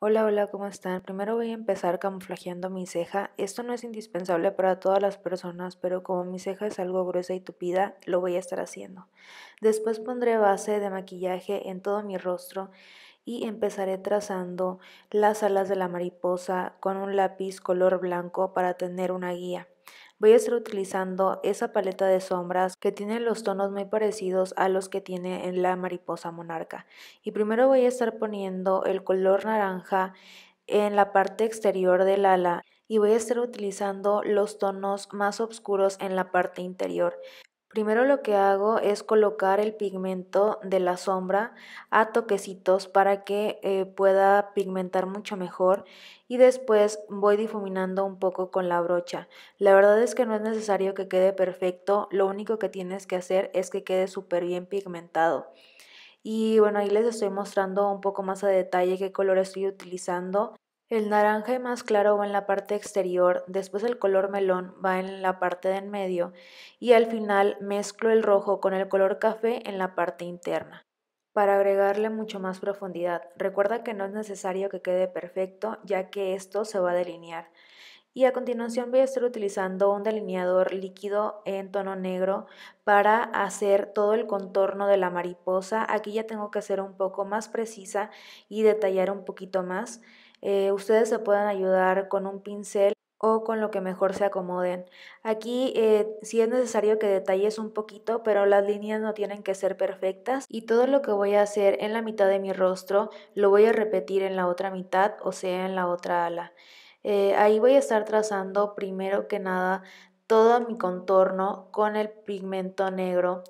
Hola, hola, ¿cómo están? Primero voy a empezar camuflajeando mi ceja. Esto no es indispensable para todas las personas, pero como mi ceja es algo gruesa y tupida, lo voy a estar haciendo. Después pondré base de maquillaje en todo mi rostro y empezaré trazando las alas de la mariposa con un lápiz color blanco para tener una guía voy a estar utilizando esa paleta de sombras que tiene los tonos muy parecidos a los que tiene en la mariposa monarca. Y primero voy a estar poniendo el color naranja en la parte exterior del ala y voy a estar utilizando los tonos más oscuros en la parte interior. Primero lo que hago es colocar el pigmento de la sombra a toquecitos para que eh, pueda pigmentar mucho mejor y después voy difuminando un poco con la brocha. La verdad es que no es necesario que quede perfecto, lo único que tienes que hacer es que quede súper bien pigmentado. Y bueno, ahí les estoy mostrando un poco más a detalle qué color estoy utilizando. El naranja más claro va en la parte exterior, después el color melón va en la parte de en medio y al final mezclo el rojo con el color café en la parte interna. Para agregarle mucho más profundidad, recuerda que no es necesario que quede perfecto ya que esto se va a delinear. Y a continuación voy a estar utilizando un delineador líquido en tono negro para hacer todo el contorno de la mariposa. Aquí ya tengo que ser un poco más precisa y detallar un poquito más. Eh, ustedes se pueden ayudar con un pincel o con lo que mejor se acomoden. Aquí eh, si es necesario que detalles un poquito, pero las líneas no tienen que ser perfectas y todo lo que voy a hacer en la mitad de mi rostro lo voy a repetir en la otra mitad, o sea, en la otra ala. Eh, ahí voy a estar trazando primero que nada todo mi contorno con el pigmento negro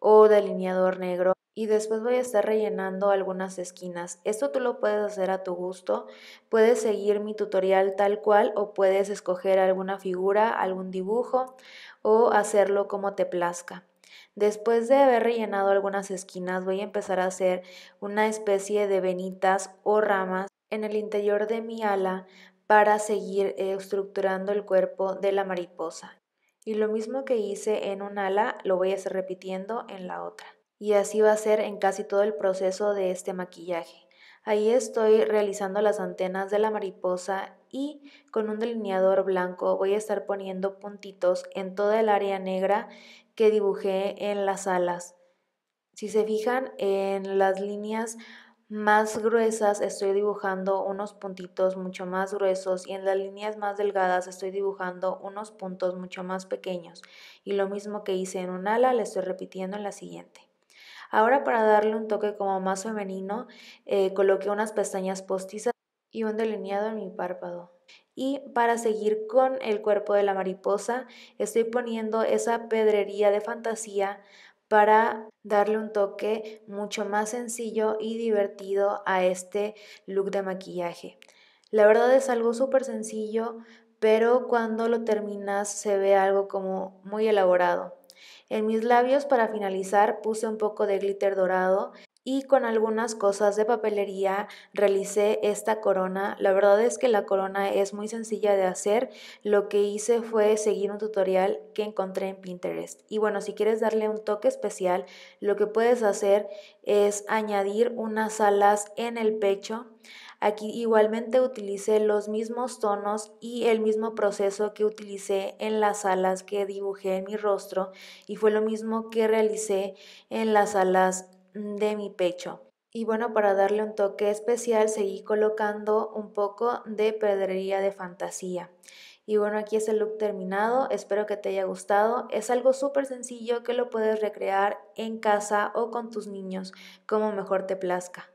o delineador negro y después voy a estar rellenando algunas esquinas. Esto tú lo puedes hacer a tu gusto, puedes seguir mi tutorial tal cual o puedes escoger alguna figura, algún dibujo o hacerlo como te plazca. Después de haber rellenado algunas esquinas voy a empezar a hacer una especie de venitas o ramas en el interior de mi ala para seguir eh, estructurando el cuerpo de la mariposa. Y lo mismo que hice en un ala lo voy a hacer repitiendo en la otra y así va a ser en casi todo el proceso de este maquillaje. Ahí estoy realizando las antenas de la mariposa y con un delineador blanco voy a estar poniendo puntitos en toda el área negra que dibujé en las alas. Si se fijan en las líneas más gruesas estoy dibujando unos puntitos mucho más gruesos y en las líneas más delgadas estoy dibujando unos puntos mucho más pequeños. Y lo mismo que hice en un ala le estoy repitiendo en la siguiente. Ahora para darle un toque como más femenino, eh, coloqué unas pestañas postizas y un delineado en mi párpado. Y para seguir con el cuerpo de la mariposa, estoy poniendo esa pedrería de fantasía para darle un toque mucho más sencillo y divertido a este look de maquillaje. La verdad es algo súper sencillo, pero cuando lo terminas se ve algo como muy elaborado. En mis labios para finalizar puse un poco de glitter dorado y con algunas cosas de papelería realicé esta corona. La verdad es que la corona es muy sencilla de hacer. Lo que hice fue seguir un tutorial que encontré en Pinterest. Y bueno, si quieres darle un toque especial, lo que puedes hacer es añadir unas alas en el pecho Aquí igualmente utilicé los mismos tonos y el mismo proceso que utilicé en las alas que dibujé en mi rostro y fue lo mismo que realicé en las alas mm, de mi pecho. Y bueno, para darle un toque especial seguí colocando un poco de pedrería de fantasía. Y bueno, aquí es el look terminado, espero que te haya gustado. Es algo súper sencillo que lo puedes recrear en casa o con tus niños, como mejor te plazca.